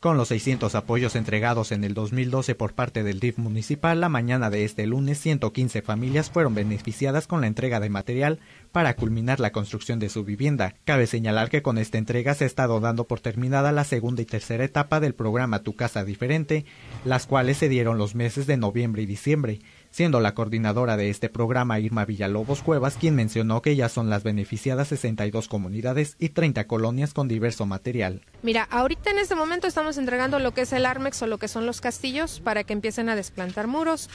Con los 600 apoyos entregados en el 2012 por parte del DIF municipal, la mañana de este lunes 115 familias fueron beneficiadas con la entrega de material para culminar la construcción de su vivienda. Cabe señalar que con esta entrega se ha estado dando por terminada la segunda y tercera etapa del programa Tu Casa Diferente, las cuales se dieron los meses de noviembre y diciembre siendo la coordinadora de este programa Irma Villalobos Cuevas quien mencionó que ya son las beneficiadas 62 comunidades y 30 colonias con diverso material. Mira, ahorita en este momento estamos entregando lo que es el Armex o lo que son los castillos para que empiecen a desplantar muros,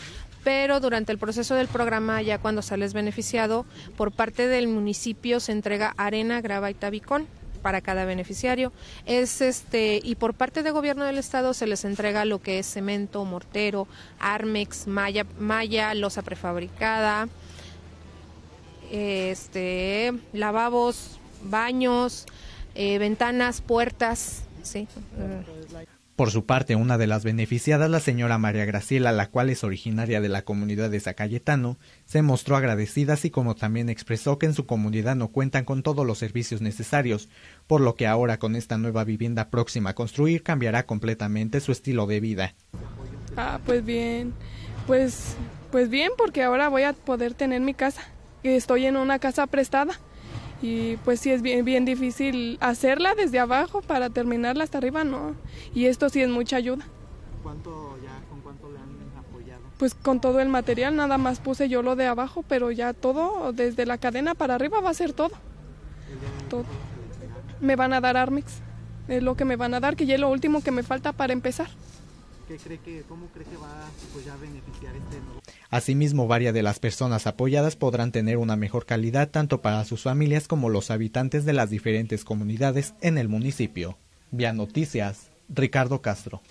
pero durante el proceso del programa, ya cuando sales beneficiado, por parte del municipio se entrega arena, grava y tabicón para cada beneficiario. Es este y por parte del gobierno del estado se les entrega lo que es cemento, mortero, armex, malla, losa prefabricada, este, lavabos, baños, eh, ventanas, puertas, sí. Por su parte, una de las beneficiadas, la señora María Graciela, la cual es originaria de la comunidad de Zacayetano, se mostró agradecida así como también expresó que en su comunidad no cuentan con todos los servicios necesarios, por lo que ahora con esta nueva vivienda próxima a construir cambiará completamente su estilo de vida. Ah, pues bien, pues, pues bien porque ahora voy a poder tener mi casa, estoy en una casa prestada y pues sí es bien, difícil hacerla desde abajo para terminarla hasta arriba, ¿no? Y esto sí es mucha ayuda. con cuánto le han apoyado? Pues con todo el material, nada más puse yo lo de abajo, pero ya todo, desde la cadena para arriba va a ser todo. Todo. Me van a dar Armix, es lo que me van a dar, que ya es lo último que me falta para empezar cómo cree que va pues, a beneficiar este nuevo. Asimismo, varias de las personas apoyadas podrán tener una mejor calidad tanto para sus familias como los habitantes de las diferentes comunidades en el municipio. Vía Noticias, Ricardo Castro.